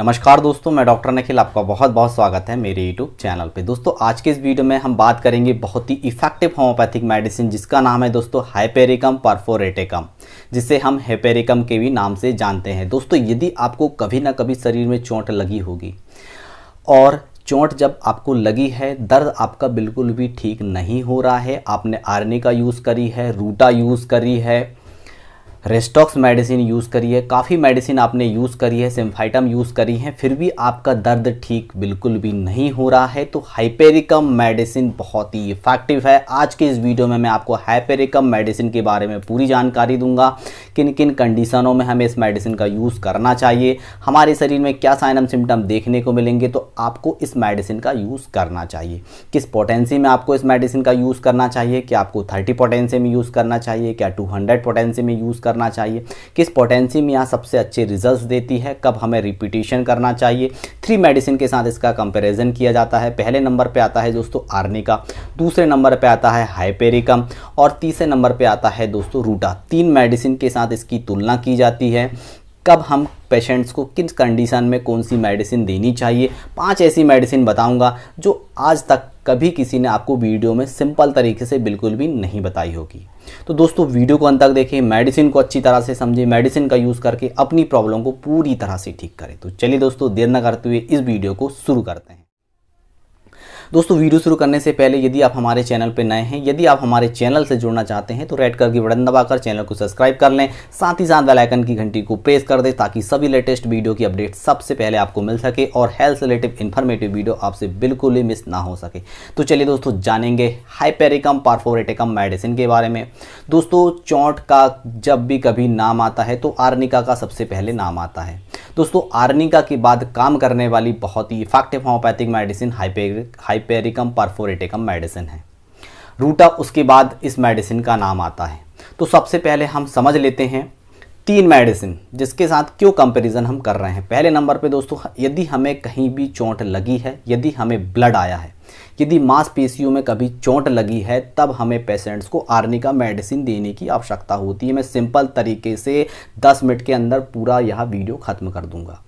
नमस्कार दोस्तों मैं डॉक्टर नखिल आपका बहुत बहुत स्वागत है मेरे यूट्यूब चैनल पे दोस्तों आज के इस वीडियो में हम बात करेंगे बहुत ही इफेक्टिव होम्योपैथिक मेडिसिन जिसका नाम है दोस्तों हाइपेरिकम परफोरेटिकम जिसे हम हेपेरिकम के भी नाम से जानते हैं दोस्तों यदि आपको कभी ना कभी शरीर में चोट लगी होगी और चोट जब आपको लगी है दर्द आपका बिल्कुल भी ठीक नहीं हो रहा है आपने आर्नी का यूज़ करी है रूटा यूज़ करी है रेस्टॉक्स मेडिसिन यूज़ करी है काफ़ी मेडिसिन आपने यूज़ करी है सिम्फाइटम यूज़ करी है फिर भी आपका दर्द ठीक बिल्कुल भी नहीं हो रहा है तो हाइपेरिकम मेडिसिन बहुत ही इफेक्टिव है आज के इस वीडियो में मैं आपको हाइपेरिकम मेडिसिन के बारे में पूरी जानकारी दूंगा किन किन कंडीशनों में हमें इस मेडिसिन का यूज़ करना चाहिए हमारे शरीर में क्या साइनम सिम्टम देखने को मिलेंगे तो आपको इस मेडिसिन का यूज़ करना चाहिए किस पोटेंसी में आपको इस मेडिसिन का यूज़ करना चाहिए क्या आपको थर्टी पोटेंसी में यूज़ करना चाहिए क्या टू हंड्रेड पोटेंसी में यूज़ करना करना चाहिए किस पोटेंसी में यहाँ सबसे अच्छे रिजल्ट देती है कब हमें रिपीटेशन करना चाहिए थ्री मेडिसिन के साथ इसका कंपेरिजन किया जाता है पहले नंबर पर आता है दोस्तों आर्निका दूसरे नंबर पर आता है हाइपेरिकम और तीसरे नंबर पर आता है दोस्तों रूटा तीन मेडिसिन के साथ इसकी तुलना की जाती है कब हम पेशेंट्स को किस कंडीशन में कौन सी मेडिसिन देनी चाहिए पांच ऐसी मेडिसिन बताऊंगा जो आज तक कभी किसी ने आपको वीडियो में सिंपल तरीके से बिल्कुल भी नहीं बताई होगी तो दोस्तों वीडियो को अंत तक देखें मेडिसिन को अच्छी तरह से समझें मेडिसिन का यूज़ करके अपनी प्रॉब्लम को पूरी तरह से ठीक करें तो चलिए दोस्तों देर न करते हुए इस वीडियो को शुरू करते हैं दोस्तों वीडियो शुरू करने से पहले यदि आप हमारे चैनल पर नए हैं यदि आप हमारे चैनल से जुड़ना चाहते हैं तो रेड कलर की बटन दबाकर चैनल को सब्सक्राइब कर लें साथ ही साथ बेलाइकन की घंटी को प्रेस कर दें ताकि सभी लेटेस्ट वीडियो की अपडेट सबसे पहले आपको मिल सके और हेल्थ रिलेटिव इन्फॉर्मेटिव वीडियो आपसे बिल्कुल ही मिस ना हो सके तो चलिए दोस्तों जानेंगे हाइपेरिकम पार्फोरेटिकम मेडिसिन के बारे में दोस्तों चौंट का जब भी कभी नाम आता है तो आर्निका का सबसे पहले नाम आता है दोस्तों आर्निका के बाद काम करने वाली बहुत ही इफेक्टिव होम्योपैथिक मेडिसिन हाइपेरिक हाइपेरिकम परफोरेटिकम मेडिसिन है रूटा उसके बाद इस मेडिसिन का नाम आता है तो सबसे पहले हम समझ लेते हैं तीन मेडिसिन जिसके साथ क्यों कंपैरिजन हम कर रहे हैं पहले नंबर पे दोस्तों यदि हमें कहीं भी चोट लगी है यदि हमें ब्लड आया है यदि मांसपेशियों में कभी चोट लगी है तब हमें पेशेंट्स को आर्नी का मेडिसिन देने की आवश्यकता होती है मैं सिंपल तरीके से 10 मिनट के अंदर पूरा यह वीडियो ख़त्म कर दूंगा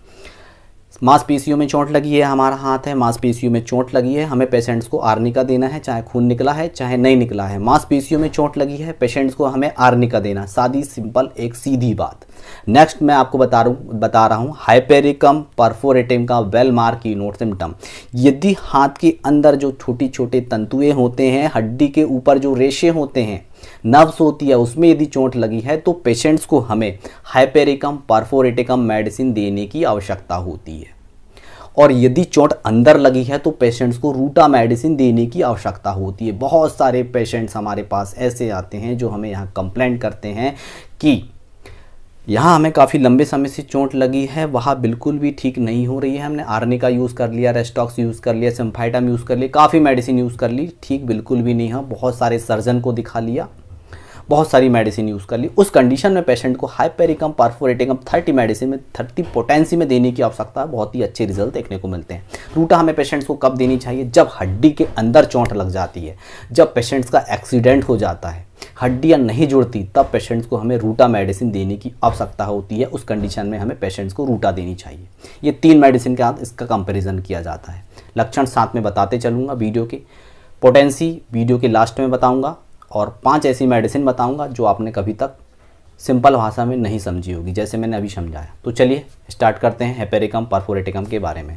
मांसपेशियों में चोट लगी है हमारा हाथ है मांसपेशियों में चोट लगी है हमें पेशेंट्स को आर्निका देना है चाहे खून निकला है चाहे नहीं निकला है मांसपेशियों में चोट लगी है पेशेंट्स को हमें आर्निका देना सादी सिंपल एक सीधी बात नेक्स्ट मैं आपको बता रू बता रहा हूँ हाइपेरिकम परफोरेटिम का वेल मार्क नोट सिम्टम यदि हाथ के अंदर जो छोटी छोटे तंतुए होते हैं हड्डी के ऊपर जो रेशे होते हैं नर्व्स होती है उसमें यदि चोट लगी है तो पेशेंट्स को हमें हाइपेरिकम पारफोरेटिकम मेडिसिन देने की आवश्यकता होती है और यदि चोट अंदर लगी है तो पेशेंट्स को रूटा मेडिसिन देने की आवश्यकता होती है बहुत सारे पेशेंट्स हमारे पास ऐसे आते हैं जो हमें यहाँ कंप्लेंट करते हैं कि यहाँ हमें काफ़ी लंबे समय से चोट लगी है वहाँ बिल्कुल भी ठीक नहीं हो रही है हमने आरने का यूज़ कर लिया रेस्टॉक्स यूज़ कर लिया सिम्फाइटम यूज़ कर लिया काफ़ी मेडिसिन यूज़ कर ली ठीक बिल्कुल भी नहीं है बहुत सारे सर्जन को दिखा लिया बहुत सारी मेडिसिन यूज़ कर ली उस कंडीशन में पेशेंट को हाइपेरिकम पार्फोरेटिकम थर्टी मेडिसिन में थर्टी पोटेंसी में देने की आवश्यकता है बहुत ही अच्छे रिजल्ट देखने को मिलते हैं रूटा हमें पेशेंट्स को कब देनी चाहिए जब हड्डी के अंदर चोट लग जाती है जब पेशेंट्स का एक्सीडेंट हो जाता है हड्डियाँ नहीं जुड़ती तब पेशेंट्स को हमें रूटा मेडिसिन देने की आवश्यकता होती है उस कंडीशन में हमें पेशेंट्स को रूटा देनी चाहिए ये तीन मेडिसिन के साथ इसका कंपेरिजन किया जाता है लक्षण साथ में बताते चलूँगा वीडियो के पोटेंसी वीडियो के लास्ट में बताऊँगा और पांच ऐसी मेडिसिन बताऊंगा जो आपने कभी तक सिंपल भाषा में नहीं समझी होगी जैसे मैंने अभी समझाया तो चलिए स्टार्ट करते हैं हेपेरिकम परफोरेटिकम के बारे में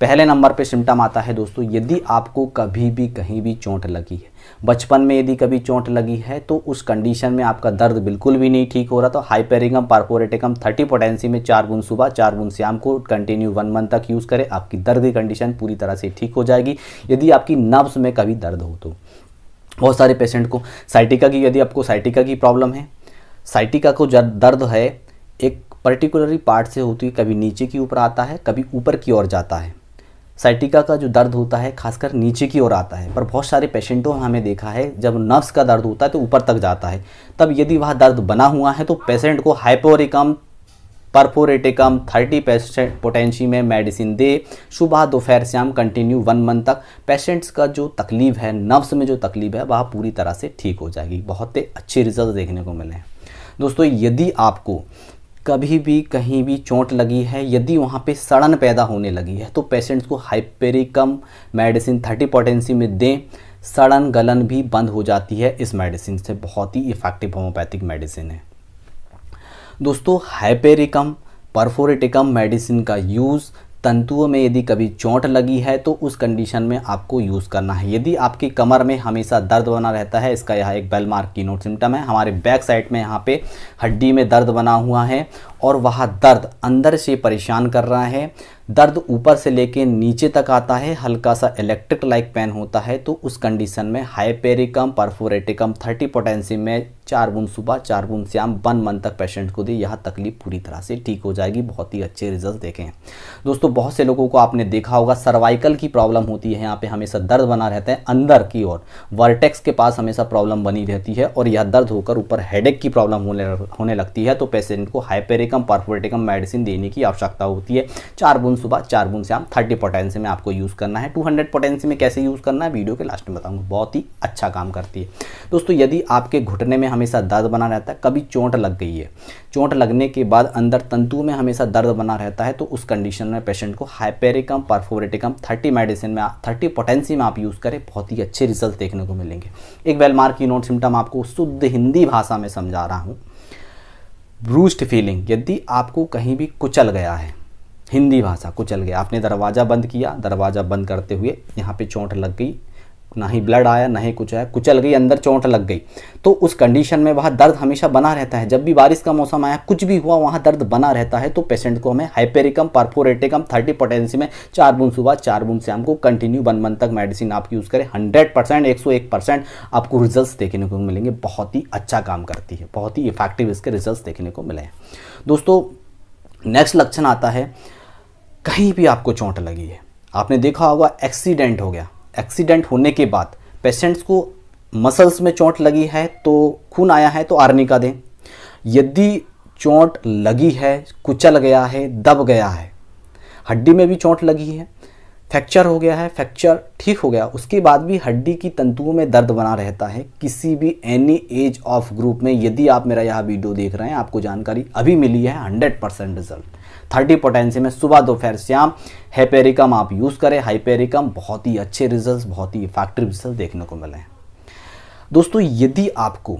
पहले नंबर पे सिम्टम आता है दोस्तों यदि आपको कभी भी कहीं भी चोट लगी है बचपन में यदि कभी चोट लगी है तो उस कंडीशन में आपका दर्द बिल्कुल भी नहीं ठीक हो रहा तो हाइपेरिगम पार्पोरेटिकम थर्टी पोटेंसी में चार गुन सुबह चार गुन शाम को कंटिन्यू वन मंथ तक यूज़ करें आपकी दर्द की कंडीशन पूरी तरह से ठीक हो जाएगी यदि आपकी नब्स में कभी दर्द हो तो बहुत सारे पेशेंट को साइटिका की यदि आपको साइटिका की प्रॉब्लम है साइटिका को दर्द है एक पर्टिकुलरली पार्ट से होती है कभी नीचे की ऊपर आता है कभी ऊपर की ओर जाता है साइटिका का जो दर्द होता है खासकर नीचे की ओर आता है पर बहुत सारे पेशेंटों में हमें देखा है जब नर्व्स का दर्द होता है तो ऊपर तक जाता है तब यदि वह दर्द बना हुआ है तो पेशेंट को हाइपोरिकम परफोरेटिकम थर्टी पेशेंट पोटेंशी में मेडिसिन दे सुबह दोपहर शाम कंटिन्यू वन मंथ तक पेशेंट्स का जो तकलीफ है नर्व्स में जो तकलीफ है वह पूरी तरह से ठीक हो जाएगी बहुत ही अच्छे रिजल्ट देखने को मिले हैं दोस्तों यदि आपको कभी भी कहीं भी चोट लगी है यदि वहाँ पे सड़न पैदा होने लगी है तो पेशेंट्स को हाइपेरिकम मेडिसिन थर्टी पोटेंसी में दें सड़न गलन भी बंद हो जाती है इस मेडिसिन से बहुत ही इफ़ेक्टिव होम्योपैथिक मेडिसिन है दोस्तों हाइपेरिकम परफोरेटिकम मेडिसिन का यूज़ तंतुओं में यदि कभी चोट लगी है तो उस कंडीशन में आपको यूज़ करना है यदि आपकी कमर में हमेशा दर्द बना रहता है इसका यह एक बेलमार्क की नोट सिम्टम है हमारे बैक साइड में यहाँ पे हड्डी में दर्द बना हुआ है और वह दर्द अंदर से परेशान कर रहा है दर्द ऊपर से लेके नीचे तक आता है हल्का सा इलेक्ट्रिक लाइक पेन होता है तो उस कंडीशन में हाइपेरिकम परफोरेटिकम थर्टी पोटेंसी में चार बूंद सुबह चार बूंद शाम वन मंथ तक पेशेंट को दी यह तकलीफ पूरी तरह से ठीक हो जाएगी बहुत ही अच्छे रिजल्ट देखें दोस्तों बहुत से लोगों को आपने देखा होगा सर्वाइकल की प्रॉब्लम होती है यहाँ पे हमेशा दर्द बना रहता है अंदर की ओर वर्टेक्स के पास हमेशा प्रॉब्लम बनी रहती है और यह दर्द होकर ऊपर हेडेक की प्रॉब्लम होने होने लगती है तो पेशेंट को हाइपेरिकम परफोरेटिकम परफोरेटिकम मेडिसिन देने की आवश्यकता होती है चार बूंद सुबह चार बूंद शाम थर्टी पोटेंसी में आपको यूज़ करना है टू हंड्रेड पोटेंसी में कैसे यूज़ करना है वीडियो के लास्ट में बताऊँगा बहुत ही अच्छा काम करती है दोस्तों यदि आपके घुटने में हमेशा दर्द बना रहता है कभी चोट लग गई है चोट लगने के बाद अंदर तंतु में हमेशा दर्द बना रहता है तो उस कंडीशन में पेशेंट को हाइपेरिकम परफोरेटिकम थर्टी मेडिसिन में थर्टी पोटेंसी में आप यूज़ करें बहुत ही अच्छे रिजल्ट देखने को मिलेंगे एक वेलमार्क की नोट सिम्टम आपको शुद्ध हिंदी भाषा में समझा रहा हूँ ब्रूस्ट फीलिंग यदि आपको कहीं भी कुचल गया है हिंदी भाषा कुचल गया आपने दरवाज़ा बंद किया दरवाज़ा बंद करते हुए यहाँ पे चोट लग गई ना ही ब्लड आया ना ही कुछ आया कुचल गई अंदर चोट लग गई तो उस कंडीशन में वहाँ दर्द हमेशा बना रहता है जब भी बारिश का मौसम आया कुछ भी हुआ वहाँ दर्द बना रहता है तो पेशेंट को हमें हाइपेरिकम पार्फोरेटिकम थर्टी पोटेंसी में चार बूंद सुबह चार बूंद से हमको कंटिन्यू वन मंथ तक मेडिसिन आप यूज़ करें हंड्रेड परसेंट एक सौ एक परसेंट आपको रिजल्ट देखने को मिलेंगे बहुत ही अच्छा काम करती है बहुत ही इफेक्टिव इसके रिजल्ट देखने को मिले हैं दोस्तों नेक्स्ट लक्षण आता है कहीं भी आपको चोट लगी है आपने देखा होगा एक्सीडेंट हो गया एक्सीडेंट होने के बाद पेशेंट्स को मसल्स में चोट लगी है तो खून आया है तो आर्निका दें यदि चोट लगी है कुचल गया है दब गया है हड्डी में भी चोट लगी है फ्रैक्चर हो गया है फ्रैक्चर ठीक हो गया उसके बाद भी हड्डी की तंतुओं में दर्द बना रहता है किसी भी एनी एज ऑफ ग्रुप में यदि आप मेरा यह वीडियो देख रहे हैं आपको जानकारी अभी मिली है hundred percent result thirty potency में सुबह दोपहर शाम हैपेरिकम आप यूज़ करें हाइपेरिकम बहुत ही अच्छे रिजल्ट बहुत ही इफेक्टिव रिजल्ट देखने को मिले हैं दोस्तों यदि आपको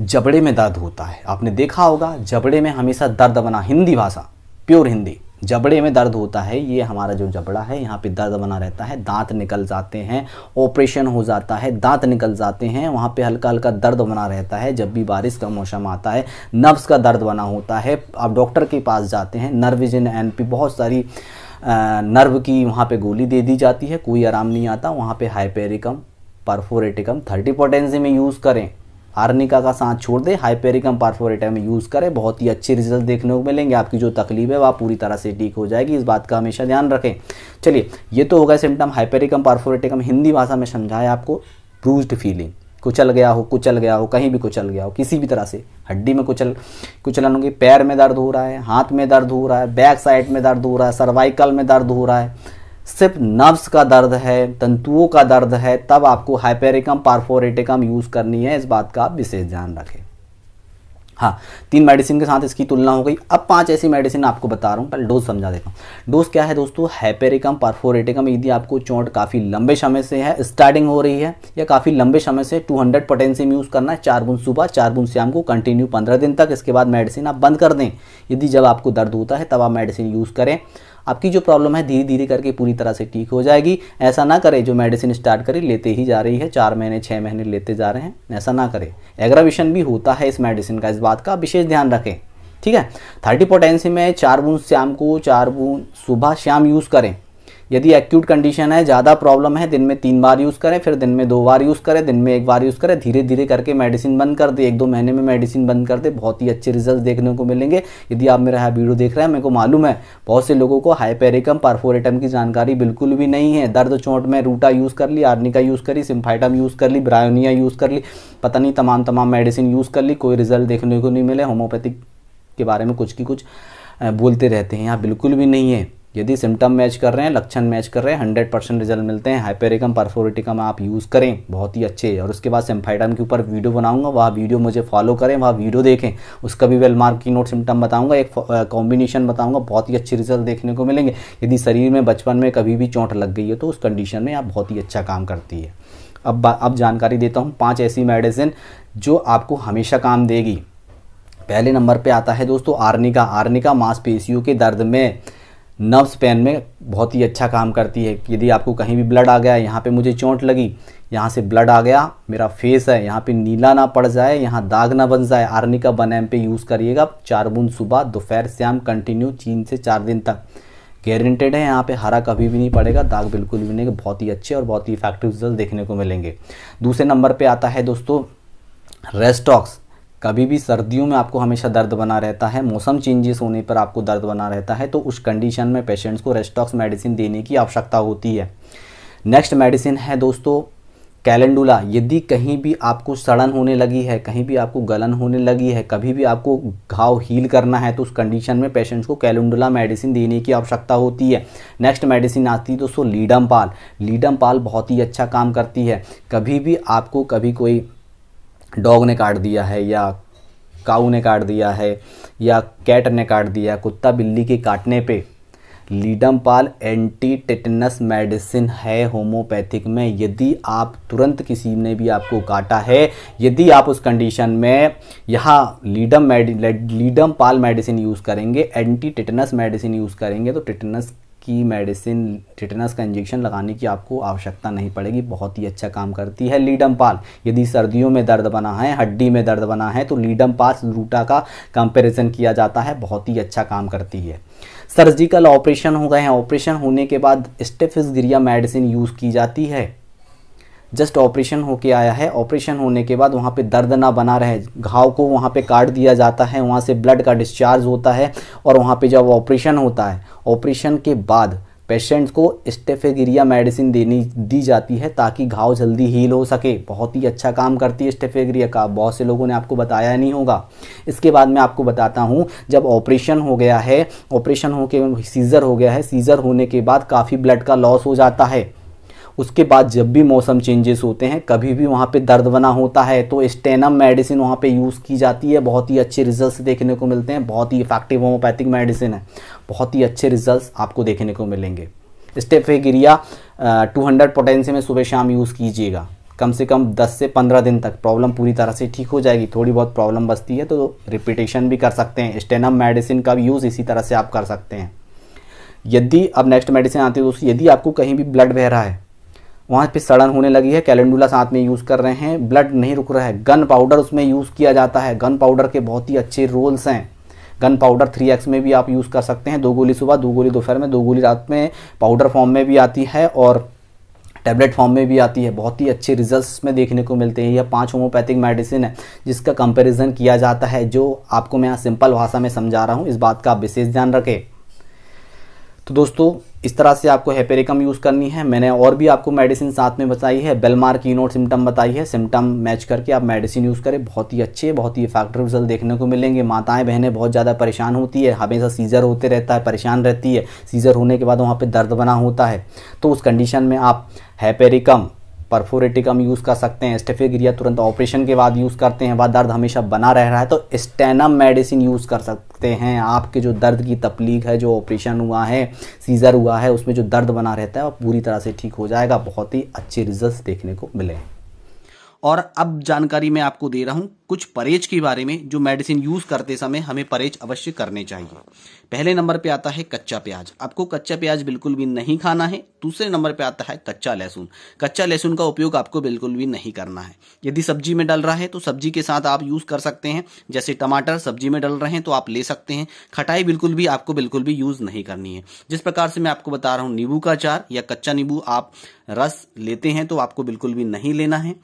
जबड़े में दर्द होता है आपने देखा होगा जबड़े में हमेशा दर्द बना हिंदी भाषा प्योर हिंदी जबड़े में दर्द होता है ये हमारा जो जबड़ा है यहाँ पे दर्द बना रहता है दांत निकल जाते हैं ऑपरेशन हो जाता है दांत निकल जाते हैं वहाँ पे हल्का हल्का दर्द बना रहता है जब भी बारिश का मौसम आता है नर्व्स का दर्द बना होता है आप डॉक्टर के पास जाते हैं नर्विजन एन पी बहुत सारी नर्व की वहाँ पर गोली दे दी जाती है कोई आराम नहीं आता वहाँ पर हाइपेरिकम परफोरेटिकम थर्टी पोटेंसी में यूज़ करें आर्निका का साथ छोड़ दें हाइपेरिकम पार्फोरेटा में यूज़ करें बहुत ही अच्छे रिजल्ट देखने को मिलेंगे आपकी जो तकलीफ है वह पूरी तरह से ठीक हो जाएगी इस बात का हमेशा ध्यान रखें चलिए ये तो होगा सिम्टम हाइपेरिकम पार्फोरेटिकम हिंदी भाषा में समझाएं आपको ब्रूज्ड फीलिंग कुचल गया हो कुचल गया हो कहीं भी कुचल गया हो किसी भी तरह से हड्डी में कुचल कुचलन होगी पैर में दर्द हो रहा है हाथ में दर्द हो रहा है बैक साइड में दर्द हो रहा है सर्वाइकल में दर्द हो रहा है सिर्फ नर्व्स का दर्द है तंतुओं का दर्द है तब आपको हाइपेरिकम पारफोरेटिकम यूज़ करनी है इस बात का आप विशेष ध्यान रखें हाँ तीन मेडिसिन के साथ इसकी तुलना हो गई अब पांच ऐसी मेडिसिन आपको बता रहा हूँ पहले डोज समझा देता हूँ डोज क्या है दोस्तों हैपेरिकम पारफोरेटिकम यदि आपको चोट काफ़ी लंबे समय से है स्टार्टिंग हो रही है या काफ़ी लंबे समय से 200 हंड्रेड पोटेंसियम यूज़ करना है चार बुन सुबह चार बुन शाम को कंटिन्यू पंद्रह दिन तक इसके बाद मेडिसिन आप बंद कर दें यदि जब आपको दर्द होता है तब आप मेडिसिन यूज़ करें आपकी जो प्रॉब्लम है धीरे धीरे करके पूरी तरह से ठीक हो जाएगी ऐसा ना करें जो मेडिसिन स्टार्ट करी लेते ही जा रही है चार महीने छः महीने लेते जा रहे हैं ऐसा ना करें एग्रावेशन भी होता है इस मेडिसिन का इस बात का विशेष ध्यान रखें ठीक है थर्टी पोटेंसी में चार बूंद शाम को चार बूंद सुबह शाम यूज़ करें यदि एक्यूट कंडीशन है ज़्यादा प्रॉब्लम है दिन में तीन बार यूज़ करें फिर दिन में दो बार यूज़ करें दिन में एक बार यूज़ करें धीरे धीरे करके मेडिसिन बंद कर दे एक दो महीने में मेडिसिन बंद कर दे बहुत ही अच्छे रिजल्ट देखने को मिलेंगे यदि आप मेरा है वीडियो देख रहे हैं मेरे को मालूम है बहुत से लोगों को हाइपेरिकम परफोरेटम की जानकारी बिल्कुल भी नहीं है दर्द चोट में रूटा यूज़ कर ली आर्निका यूज़ करी सिम्फाइटम यूज़ कर ली ब्रायोनिया यूज़ कर ली पता नहीं तमाम तमाम मेडिसिन यूज़ कर ली कोई रिजल्ट देखने को नहीं मिले होम्योपैथिक के बारे में कुछ की कुछ बोलते रहते हैं यहाँ बिल्कुल भी नहीं है यदि सिम्टम मैच कर रहे हैं लक्षण मैच कर रहे हैं हंड्रेड परसेंट रिजल्ट मिलते हैं हाइपेरिकम परफोरिटिकम आप यूज़ करें बहुत ही अच्छे और उसके बाद सिम्फाइडम के ऊपर वीडियो बनाऊंगा वह वीडियो मुझे फॉलो करें वह वीडियो देखें उसका भी वेल मार्क की नोट सिम्टम बताऊंगा एक कॉम्बिनेशन बताऊंगा बहुत ही अच्छे रिजल्ट देखने को मिलेंगे यदि शरीर में बचपन में कभी भी चोट लग गई है तो उस कंडीशन में आप बहुत ही अच्छा काम करती है अब अब जानकारी देता हूँ पाँच ऐसी मेडिसिन जो आपको हमेशा काम देगी पहले नंबर पे आता है दोस्तों आर्निका आर्निका मांसपेशियों के दर्द में नर्व्स पेन में बहुत ही अच्छा काम करती है यदि आपको कहीं भी ब्लड आ गया यहाँ पे मुझे चोट लगी यहाँ से ब्लड आ गया मेरा फेस है यहाँ पे नीला ना पड़ जाए यहाँ दाग ना बन जाए आर्नी का बन एम पे यूज़ करिएगा चार बूंद सुबह दोपहर शाम कंटिन्यू तीन से चार दिन तक गारंटेड है यहाँ पे हरा कभी भी नहीं पड़ेगा दाग बिल्कुल भी नहीं बहुत ही अच्छे और बहुत ही इफेक्टिव रिजल्ट देखने को मिलेंगे दूसरे नंबर पर आता है दोस्तों रेस्टॉक्स कभी भी सर्दियों में आपको हमेशा दर्द बना रहता है मौसम चेंजेस होने पर आपको दर्द बना रहता है तो उस कंडीशन में पेशेंट्स को रेस्टॉक्स मेडिसिन देने की आवश्यकता होती है नेक्स्ट मेडिसिन है दोस्तों कैलेंडुला यदि कहीं भी आपको सड़न होने लगी है कहीं भी आपको गलन होने लगी है कभी भी आपको घाव हील करना है तो उस कंडीशन में पेशेंट्स को कैलेंडुला मेडिसिन देने की आवश्यकता होती है नेक्स्ट मेडिसिन आती है दोस्तों लीडम पाल लीडम पाल बहुत ही अच्छा काम करती है कभी भी आपको कभी कोई डॉग ने काट दिया है या काऊ ने काट दिया है या कैट ने काट दिया है कुत्ता बिल्ली के काटने पे लीडमपाल एंटी टेटनस मेडिसिन है होम्योपैथिक में यदि आप तुरंत किसी ने भी आपको काटा है यदि आप उस कंडीशन में यहाँ लीडम मेडि लीडम पाल मेडिसिन यूज़ करेंगे एंटी टेटनस मेडिसिन यूज़ करेंगे तो टेटनस की मेडिसिन टिटनस का इंजेक्शन लगाने की आपको आवश्यकता नहीं पड़ेगी बहुत ही अच्छा काम करती है लीडम पाल यदि सर्दियों में दर्द बना है हड्डी में दर्द बना है तो लीडम पास रूटा का कंपेरिजन किया जाता है बहुत ही अच्छा काम करती है सर्जिकल ऑपरेशन हो गए हैं ऑपरेशन होने के बाद स्टेफिसगिरिया मेडिसिन यूज़ की जाती है जस्ट ऑपरेशन होके आया है ऑपरेशन होने के बाद वहाँ पे दर्द ना बना रहे घाव को वहाँ पे काट दिया जाता है वहाँ से ब्लड का डिस्चार्ज होता है और वहाँ पे जब ऑपरेशन होता है ऑपरेशन के बाद पेशेंट्स को स्टेफेगिरिया मेडिसिन देनी दी जाती है ताकि घाव जल्दी हील हो सके बहुत ही अच्छा काम करती है स्टेफेगिरिया का बहुत से लोगों ने आपको बताया नहीं होगा इसके बाद मैं आपको बताता हूँ जब ऑपरेशन हो गया है ऑपरेशन हो के सीज़र हो गया है सीज़र होने के बाद काफ़ी ब्लड का लॉस हो जाता है उसके बाद जब भी मौसम चेंजेस होते हैं कभी भी वहाँ पे दर्द बना होता है तो स्टेनम मेडिसिन वहाँ पे यूज़ की जाती है बहुत ही अच्छे रिजल्ट्स देखने को मिलते हैं बहुत ही इफेक्टिव होम्योपैथिक मेडिसिन है बहुत ही अच्छे रिजल्ट्स आपको देखने को मिलेंगे staphysagria two hundred potency में सुबह शाम यूज़ कीजिएगा कम से कम 10 से 15 दिन तक प्रॉब्लम पूरी तरह से ठीक हो जाएगी थोड़ी बहुत प्रॉब्लम बचती है तो रिपीटेशन भी कर सकते हैं स्टेनम मेडिसिन का यूज़ इसी तरह से आप कर सकते हैं यदि अब नेक्स्ट मेडिसिन आती है दोस्तों यदि आपको कहीं भी ब्लड बह रहा है वहाँ पे सड़न होने लगी है कैलेंडुला साथ में यूज़ कर रहे हैं ब्लड नहीं रुक रहा है गन पाउडर उसमें यूज़ किया जाता है गन पाउडर के बहुत ही अच्छे रोल्स हैं गन पाउडर थ्री एक्स में भी आप यूज़ कर सकते हैं दो गोली सुबह दो गोली दोपहर में दो गोली रात में पाउडर फॉर्म में भी आती है और टैबलेट फॉर्म में भी आती है बहुत ही अच्छे रिजल्ट्स में देखने को मिलते हैं यह पांच होम्योपैथिक मेडिसिन है जिसका कंपैरिजन किया जाता है जो आपको मैं यहाँ सिंपल भाषा में समझा रहा हूँ इस बात का आप विशेष ध्यान रखें तो दोस्तों इस तरह से आपको हेपेरिकम यूज़ करनी है मैंने और भी आपको मेडिसिन साथ में बताई है बेलमार की नोट सिम्टम बताई है सिम्टम मैच करके आप मेडिसिन यूज़ करें बहुत ही अच्छे बहुत ही इफेक्टिव रिजल्ट देखने को मिलेंगे माताएं बहनें बहुत ज़्यादा परेशान होती है हमेशा सीज़र होते रहता है परेशान रहती है सीज़र होने के बाद वहाँ पर दर्द बना होता है तो उस कंडीशन में आप हैपेरिकम परफोरेटिक हम यूज़ कर सकते हैं स्टेफेग्रिया तुरंत ऑपरेशन के बाद यूज़ करते हैं वह दर्द हमेशा बना रह रहा है तो स्टेनम मेडिसिन यूज़ कर सकते हैं आपके जो दर्द की तकलीफ है जो ऑपरेशन हुआ है सीज़र हुआ है उसमें जो दर्द बना रहता है वह पूरी तरह से ठीक हो जाएगा बहुत ही अच्छे रिजल्ट देखने को मिले और अब जानकारी मैं आपको दे रहा हूँ कुछ परहेज के बारे में जो मेडिसिन यूज़ करते समय हमें परहेज अवश्य करने चाहिए पहले नंबर पे आता है कच्चा प्याज आपको कच्चा प्याज बिल्कुल भी नहीं खाना है दूसरे नंबर पे आता है कच्चा लहसुन कच्चा लहसुन का उपयोग आपको बिल्कुल भी नहीं करना है यदि सब्जी में डल रहा है तो सब्जी के साथ आप यूज़ कर सकते हैं जैसे टमाटर सब्जी में डल रहे हैं तो आप ले सकते हैं खटाई बिल्कुल भी आपको बिल्कुल भी यूज़ नहीं करनी है जिस प्रकार से मैं आपको बता रहा हूँ नींबू का अचार या कच्चा नींबू आप रस लेते हैं तो आपको बिल्कुल भी नहीं लेना है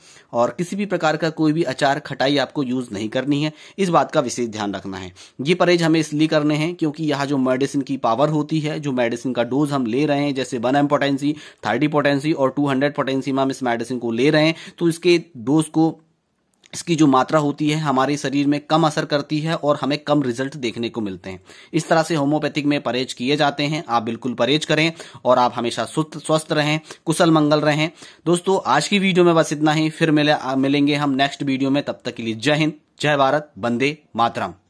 और किसी भी प्रकार का कोई भी अचार खटाई आपको यूज़ नहीं करनी है इस बात का विशेष ध्यान रखना है ये परहेज हमें इसलिए करने हैं क्योंकि यहाँ जो मेडिसिन की पावर होती है जो मेडिसिन का डोज हम ले रहे हैं जैसे one M potency thirty potency और टू हंड्रेड पोटेंसी में हम इस मेडिसिन को ले रहे हैं तो इसके डोज को इसकी जो मात्रा होती है हमारे शरीर में कम असर करती है और हमें कम रिजल्ट देखने को मिलते हैं इस तरह से होम्योपैथिक में परहेज किए जाते हैं आप बिल्कुल परहेज करें और आप हमेशा स्वस्थ रहें कुशल मंगल रहें दोस्तों आज की वीडियो में बस इतना ही फिर मिले मिलेंगे हम नेक्स्ट वीडियो में तब तक के लिए जय हिंद जय भारत बंदे मातरम